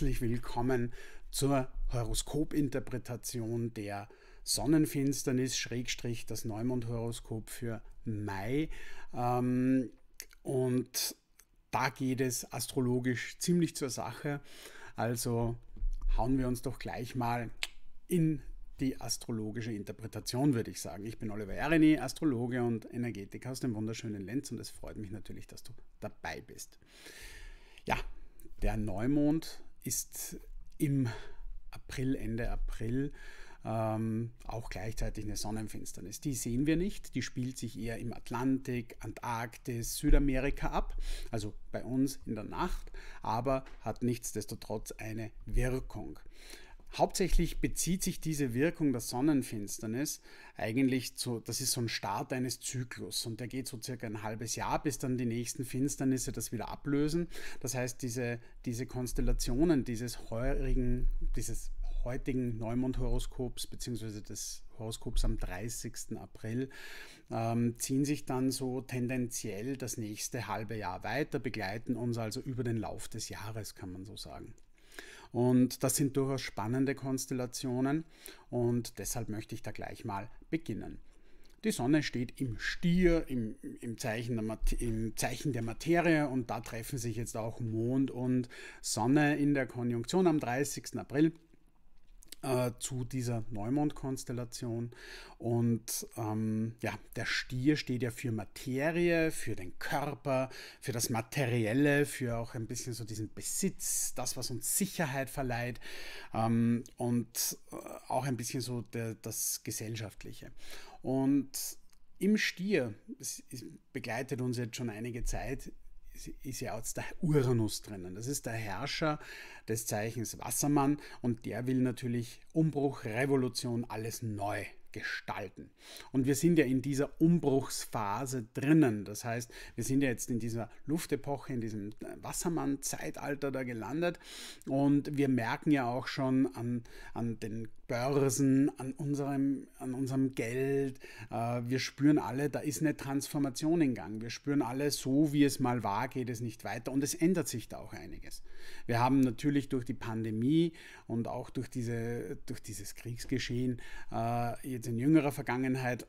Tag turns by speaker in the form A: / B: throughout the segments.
A: herzlich willkommen zur Horoskopinterpretation der Sonnenfinsternis, Schrägstrich das Neumondhoroskop für Mai. Ähm, und da geht es astrologisch ziemlich zur Sache. Also hauen wir uns doch gleich mal in die astrologische Interpretation, würde ich sagen. Ich bin Oliver Erini, Astrologe und Energetiker aus dem wunderschönen Lenz und es freut mich natürlich, dass du dabei bist. Ja, der Neumond ist im April, Ende April ähm, auch gleichzeitig eine Sonnenfinsternis. Die sehen wir nicht, die spielt sich eher im Atlantik, Antarktis, Südamerika ab, also bei uns in der Nacht, aber hat nichtsdestotrotz eine Wirkung. Hauptsächlich bezieht sich diese Wirkung der Sonnenfinsternis eigentlich zu, das ist so ein Start eines Zyklus und der geht so circa ein halbes Jahr, bis dann die nächsten Finsternisse das wieder ablösen. Das heißt, diese, diese Konstellationen dieses heurigen, dieses heutigen Neumondhoroskops bzw. des Horoskops am 30. April ähm, ziehen sich dann so tendenziell das nächste halbe Jahr weiter, begleiten uns also über den Lauf des Jahres, kann man so sagen. Und das sind durchaus spannende Konstellationen und deshalb möchte ich da gleich mal beginnen. Die Sonne steht im Stier, im, im, Zeichen im, Zeichen der Materie und da treffen sich jetzt auch Mond und Sonne in der Konjunktion am 30. April. Äh, zu dieser Neumond-Konstellation. Und ähm, ja, der Stier steht ja für Materie, für den Körper, für das Materielle, für auch ein bisschen so diesen Besitz, das, was uns Sicherheit verleiht ähm, und äh, auch ein bisschen so der, das Gesellschaftliche. Und im Stier, es begleitet uns jetzt schon einige Zeit, ist ja jetzt der Uranus drinnen. Das ist der Herrscher des Zeichens Wassermann und der will natürlich Umbruch, Revolution, alles neu gestalten. Und wir sind ja in dieser Umbruchsphase drinnen. Das heißt, wir sind ja jetzt in dieser Luftepoche, in diesem Wassermann-Zeitalter da gelandet. Und wir merken ja auch schon an, an den Börsen, an unserem, an unserem Geld. Äh, wir spüren alle, da ist eine Transformation in Gang. Wir spüren alle, so wie es mal war, geht es nicht weiter. Und es ändert sich da auch einiges. Wir haben natürlich durch die Pandemie und auch durch, diese, durch dieses Kriegsgeschehen äh, jetzt jetzt in jüngerer Vergangenheit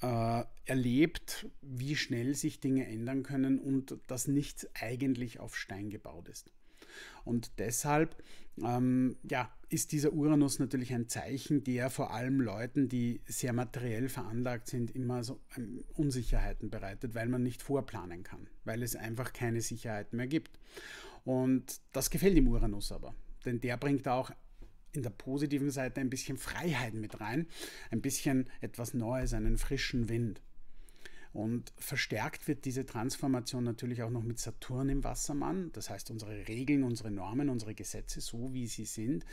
A: äh, erlebt, wie schnell sich Dinge ändern können und dass nichts eigentlich auf Stein gebaut ist. Und deshalb ähm, ja, ist dieser Uranus natürlich ein Zeichen, der vor allem Leuten, die sehr materiell veranlagt sind, immer so ähm, Unsicherheiten bereitet, weil man nicht vorplanen kann, weil es einfach keine Sicherheit mehr gibt. Und das gefällt dem Uranus aber, denn der bringt auch in der positiven Seite ein bisschen Freiheit mit rein, ein bisschen etwas Neues, einen frischen Wind. Und verstärkt wird diese Transformation natürlich auch noch mit Saturn im Wassermann. Das heißt, unsere Regeln, unsere Normen, unsere Gesetze, so wie sie sind,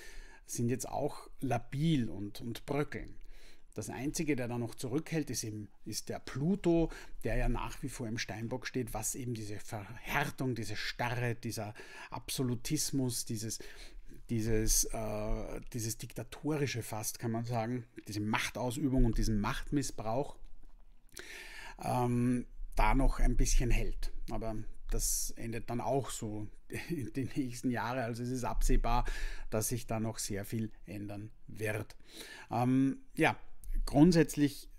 A: sind jetzt auch labil und, und bröckeln. Das Einzige, der da noch zurückhält, ist, eben, ist der Pluto, der ja nach wie vor im Steinbock steht, was eben diese Verhärtung, diese Starre, dieser Absolutismus, dieses dieses, äh, dieses diktatorische fast, kann man sagen, diese Machtausübung und diesen Machtmissbrauch ähm, da noch ein bisschen hält. Aber das endet dann auch so in den nächsten Jahren. Also es ist absehbar, dass sich da noch sehr viel ändern wird. Ähm, ja, grundsätzlich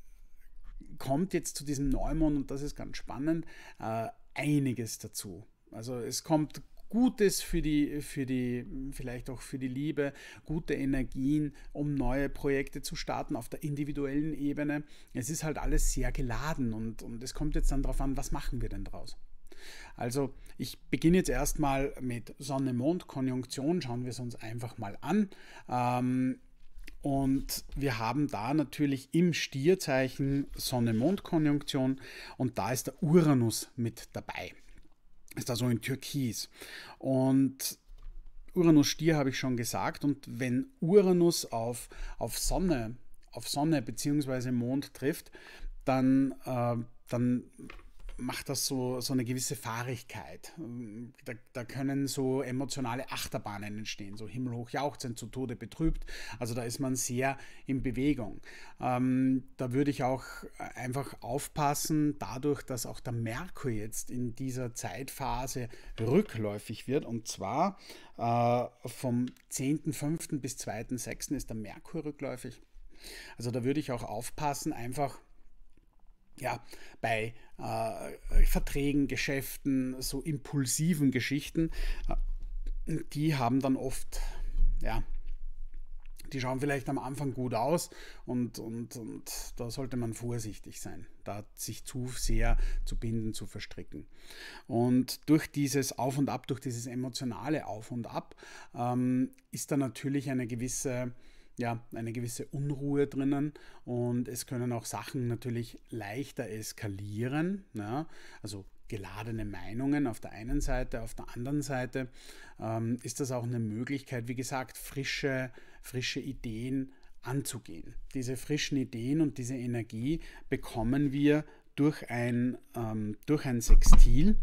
A: kommt jetzt zu diesem Neumond, und das ist ganz spannend, äh, einiges dazu. Also es kommt Gutes für die, für die, vielleicht auch für die Liebe, gute Energien, um neue Projekte zu starten auf der individuellen Ebene. Es ist halt alles sehr geladen und, und es kommt jetzt dann darauf an, was machen wir denn draus? Also ich beginne jetzt erstmal mit Sonne-Mond-Konjunktion, schauen wir es uns einfach mal an. Ähm, und wir haben da natürlich im Stierzeichen Sonne-Mond-Konjunktion und da ist der Uranus mit dabei ist da so in Türkis. Und Uranus Stier habe ich schon gesagt. Und wenn Uranus auf, auf Sonne, auf Sonne bzw. Mond trifft, dann, äh, dann macht das so, so eine gewisse Fahrigkeit. Da, da können so emotionale Achterbahnen entstehen, so himmelhoch jauchzend, zu Tode betrübt. Also da ist man sehr in Bewegung. Ähm, da würde ich auch einfach aufpassen, dadurch, dass auch der Merkur jetzt in dieser Zeitphase rückläufig wird. Und zwar äh, vom 10.05. bis 2.06. ist der Merkur rückläufig. Also da würde ich auch aufpassen, einfach ja, bei äh, Verträgen, Geschäften, so impulsiven Geschichten, äh, die haben dann oft, ja, die schauen vielleicht am Anfang gut aus und, und, und da sollte man vorsichtig sein, da sich zu sehr zu binden, zu verstricken. Und durch dieses Auf und Ab, durch dieses emotionale Auf und Ab, ähm, ist da natürlich eine gewisse ja, eine gewisse Unruhe drinnen und es können auch Sachen natürlich leichter eskalieren. Ja? Also geladene Meinungen auf der einen Seite, auf der anderen Seite ähm, ist das auch eine Möglichkeit, wie gesagt, frische, frische Ideen anzugehen. Diese frischen Ideen und diese Energie bekommen wir durch ein, ähm, durch ein Sextil,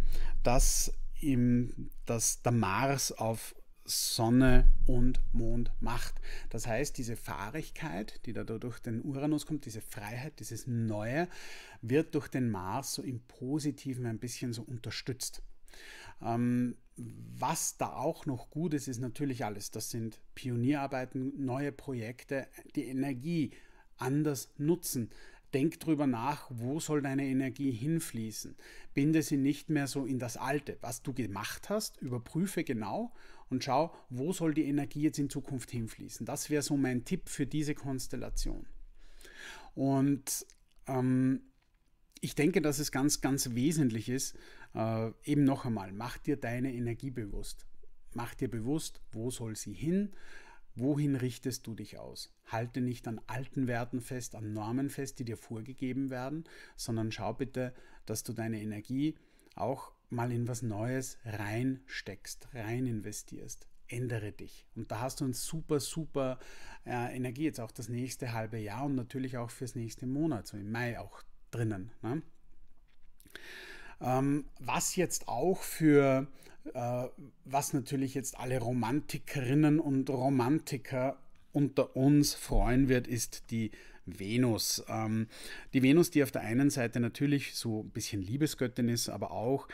A: das, im, das der Mars auf Sonne und Mond macht. Das heißt, diese Fahrigkeit, die da durch den Uranus kommt, diese Freiheit, dieses Neue, wird durch den Mars so im Positiven ein bisschen so unterstützt. Ähm, was da auch noch gut ist, ist natürlich alles. Das sind Pionierarbeiten, neue Projekte, die Energie anders nutzen. Denk drüber nach, wo soll deine Energie hinfließen. Binde sie nicht mehr so in das Alte. Was du gemacht hast, überprüfe genau und schau, wo soll die Energie jetzt in Zukunft hinfließen. Das wäre so mein Tipp für diese Konstellation. Und ähm, ich denke, dass es ganz, ganz wesentlich ist, äh, eben noch einmal, mach dir deine Energie bewusst. Mach dir bewusst, wo soll sie hin Wohin richtest du dich aus? Halte nicht an alten Werten fest, an Normen fest, die dir vorgegeben werden, sondern schau bitte, dass du deine Energie auch mal in was Neues reinsteckst, rein investierst. Ändere dich. Und da hast du eine super, super äh, Energie jetzt auch das nächste halbe Jahr und natürlich auch fürs nächste Monat, so im Mai auch drinnen. Ne? Ähm, was jetzt auch für, äh, was natürlich jetzt alle Romantikerinnen und Romantiker unter uns freuen wird, ist die Venus. Ähm, die Venus, die auf der einen Seite natürlich so ein bisschen Liebesgöttin ist, aber auch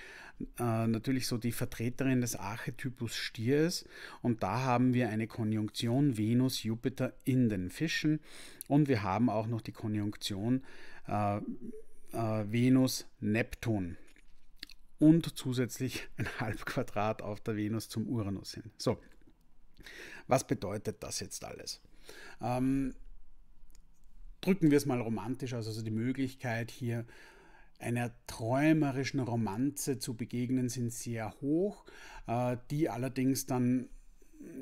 A: äh, natürlich so die Vertreterin des Archetypus Stier ist. Und da haben wir eine Konjunktion Venus-Jupiter in den Fischen. Und wir haben auch noch die Konjunktion äh, äh, Venus-Neptun und zusätzlich ein halb Quadrat auf der Venus zum Uranus hin. So, was bedeutet das jetzt alles? Ähm, drücken wir es mal romantisch aus, also die Möglichkeit hier einer träumerischen Romanze zu begegnen, sind sehr hoch, äh, die allerdings dann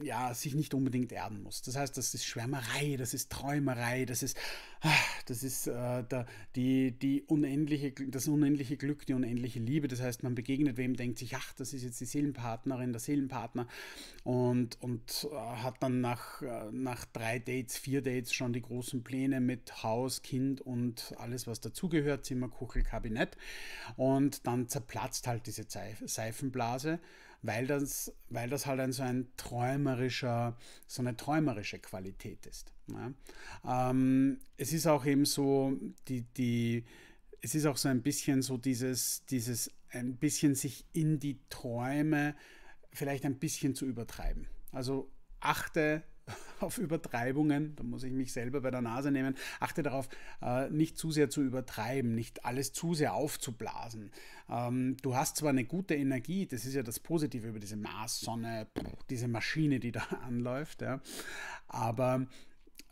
A: ja, sich nicht unbedingt erden muss. Das heißt, das ist Schwärmerei, das ist Träumerei, das ist, ah, das ist äh, der, die, die unendliche, das unendliche Glück, die unendliche Liebe. Das heißt, man begegnet wem, denkt sich, ach, das ist jetzt die Seelenpartnerin, der Seelenpartner und, und äh, hat dann nach, äh, nach drei Dates, vier Dates schon die großen Pläne mit Haus, Kind und alles, was dazugehört, Zimmer, Kuchel, Kabinett. Und dann zerplatzt halt diese Seifenblase weil das, weil das halt ein, so ein träumerischer, so eine träumerische Qualität ist. Ja. Ähm, es ist auch eben so, die, die, es ist auch so ein bisschen so dieses, dieses, ein bisschen sich in die Träume vielleicht ein bisschen zu übertreiben. Also achte auf Übertreibungen, da muss ich mich selber bei der Nase nehmen, achte darauf, äh, nicht zu sehr zu übertreiben, nicht alles zu sehr aufzublasen. Ähm, du hast zwar eine gute Energie, das ist ja das Positive über diese Mars-Sonne, diese Maschine, die da anläuft, ja, aber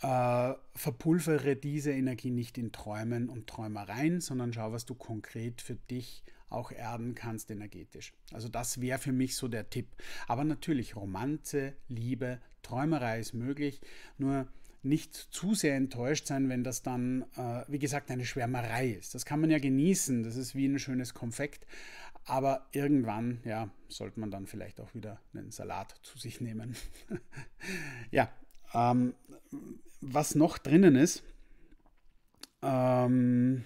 A: äh, verpulvere diese Energie nicht in Träumen und Träumereien, sondern schau, was du konkret für dich auch erden kannst energetisch. Also das wäre für mich so der Tipp. Aber natürlich Romanze, Liebe, Träumerei ist möglich. Nur nicht zu sehr enttäuscht sein, wenn das dann, äh, wie gesagt, eine Schwärmerei ist. Das kann man ja genießen, das ist wie ein schönes Konfekt, aber irgendwann, ja, sollte man dann vielleicht auch wieder einen Salat zu sich nehmen. ja, ähm, was noch drinnen ist, ähm,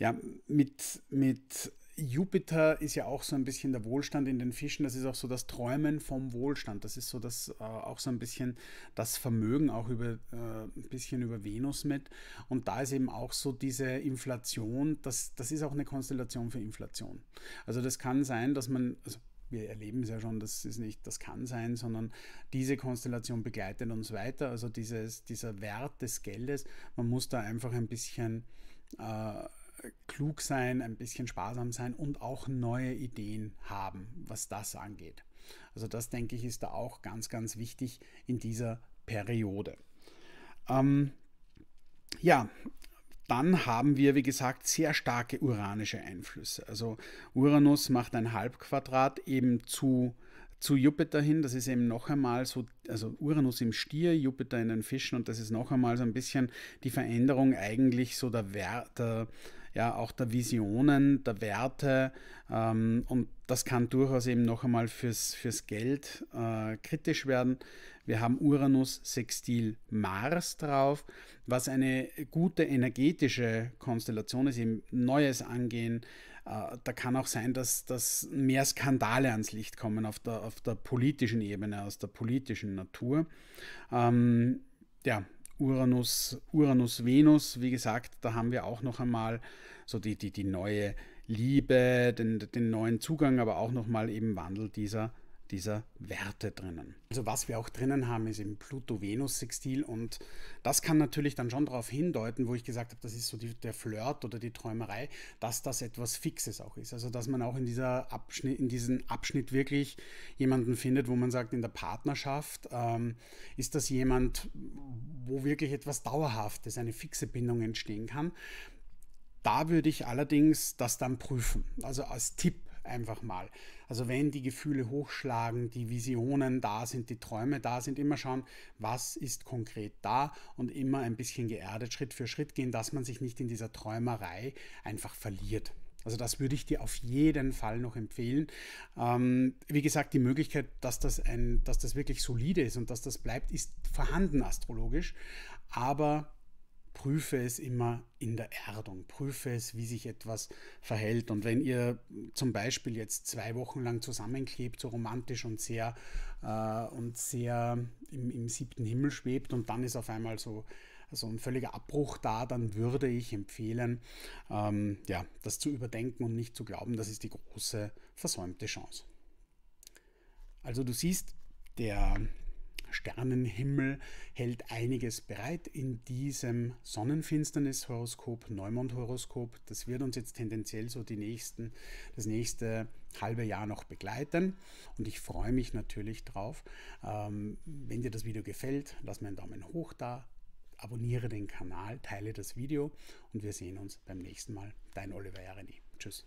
A: ja, mit, mit Jupiter ist ja auch so ein bisschen der Wohlstand in den Fischen. Das ist auch so das Träumen vom Wohlstand. Das ist so das äh, auch so ein bisschen das Vermögen auch über äh, ein bisschen über Venus mit. Und da ist eben auch so diese Inflation. Das, das ist auch eine Konstellation für Inflation. Also das kann sein, dass man also wir erleben es ja schon, das ist nicht, das kann sein, sondern diese Konstellation begleitet uns weiter. Also dieses, dieser Wert des Geldes, man muss da einfach ein bisschen äh, klug sein, ein bisschen sparsam sein und auch neue Ideen haben, was das angeht. Also das, denke ich, ist da auch ganz, ganz wichtig in dieser Periode. Ähm, ja, dann haben wir, wie gesagt, sehr starke uranische Einflüsse. Also Uranus macht ein Halbquadrat eben zu, zu Jupiter hin. Das ist eben noch einmal so, also Uranus im Stier, Jupiter in den Fischen und das ist noch einmal so ein bisschen die Veränderung eigentlich so der, Wert, der, ja, auch der Visionen, der Werte. Ähm, und das kann durchaus eben noch einmal fürs, fürs Geld äh, kritisch werden. Wir haben Uranus Sextil Mars drauf, was eine gute energetische Konstellation ist, eben Neues angehen. Äh, da kann auch sein, dass, dass mehr Skandale ans Licht kommen auf der, auf der politischen Ebene, aus der politischen Natur. Ähm, ja, Uranus, Uranus, Venus, wie gesagt, da haben wir auch noch einmal so die, die, die neue Liebe, den, den neuen Zugang, aber auch noch mal eben Wandel dieser dieser Werte drinnen. Also was wir auch drinnen haben, ist im Pluto-Venus-Sextil und das kann natürlich dann schon darauf hindeuten, wo ich gesagt habe, das ist so die, der Flirt oder die Träumerei, dass das etwas Fixes auch ist. Also dass man auch in, dieser Abschnitt, in diesem Abschnitt wirklich jemanden findet, wo man sagt, in der Partnerschaft ähm, ist das jemand, wo wirklich etwas Dauerhaftes, eine fixe Bindung entstehen kann. Da würde ich allerdings das dann prüfen. Also als Tipp, einfach mal. Also wenn die Gefühle hochschlagen, die Visionen da sind, die Träume da sind, immer schauen, was ist konkret da und immer ein bisschen geerdet Schritt für Schritt gehen, dass man sich nicht in dieser Träumerei einfach verliert. Also das würde ich dir auf jeden Fall noch empfehlen. Ähm, wie gesagt, die Möglichkeit, dass das, ein, dass das wirklich solide ist und dass das bleibt, ist vorhanden astrologisch. Aber prüfe es immer in der Erdung, prüfe es, wie sich etwas verhält. Und wenn ihr zum Beispiel jetzt zwei Wochen lang zusammenklebt, so romantisch und sehr äh, und sehr im, im, siebten Himmel schwebt und dann ist auf einmal so so ein völliger Abbruch da, dann würde ich empfehlen, ähm, ja, das zu überdenken und nicht zu glauben, das ist die große versäumte Chance. Also du siehst, der Sternenhimmel hält einiges bereit in diesem Sonnenfinsternishoroskop, Neumondhoroskop. Das wird uns jetzt tendenziell so die nächsten, das nächste halbe Jahr noch begleiten. Und ich freue mich natürlich drauf. Ähm, wenn dir das Video gefällt, lass mir einen Daumen hoch da, abonniere den Kanal, teile das Video und wir sehen uns beim nächsten Mal. Dein Oliver Jareni. Tschüss.